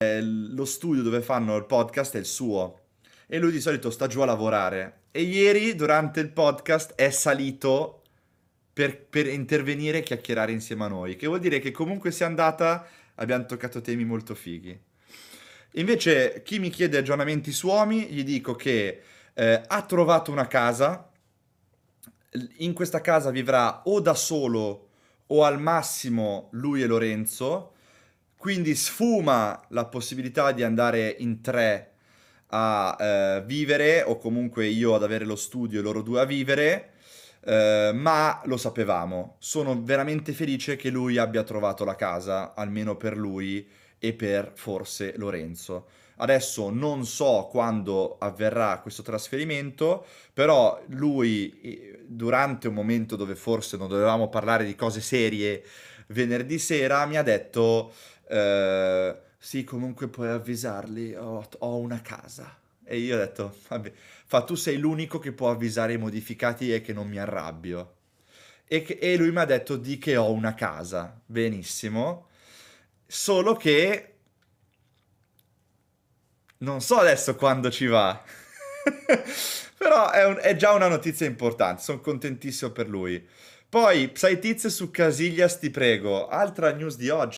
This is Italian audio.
lo studio dove fanno il podcast è il suo e lui di solito sta giù a lavorare. E ieri durante il podcast è salito per, per intervenire e chiacchierare insieme a noi, che vuol dire che comunque sia andata abbiamo toccato temi molto fighi. Invece chi mi chiede aggiornamenti suomi gli dico che eh, ha trovato una casa, in questa casa vivrà o da solo o al massimo lui e Lorenzo, quindi sfuma la possibilità di andare in tre a eh, vivere o comunque io ad avere lo studio e loro due a vivere, eh, ma lo sapevamo. Sono veramente felice che lui abbia trovato la casa, almeno per lui e per forse Lorenzo. Adesso non so quando avverrà questo trasferimento, però lui durante un momento dove forse non dovevamo parlare di cose serie venerdì sera mi ha detto eh, sì, comunque puoi avvisarli, ho, ho, una casa. E io ho detto, vabbè, fa tu sei l'unico che può avvisare i modificati e che non mi arrabbio. E, che, e lui mi ha detto di che ho una casa, benissimo, solo che non so adesso quando ci va. Però è, un, è, già una notizia importante, sono contentissimo per lui. Poi, Psaitiz su Casiglias, ti prego. Altra news di oggi.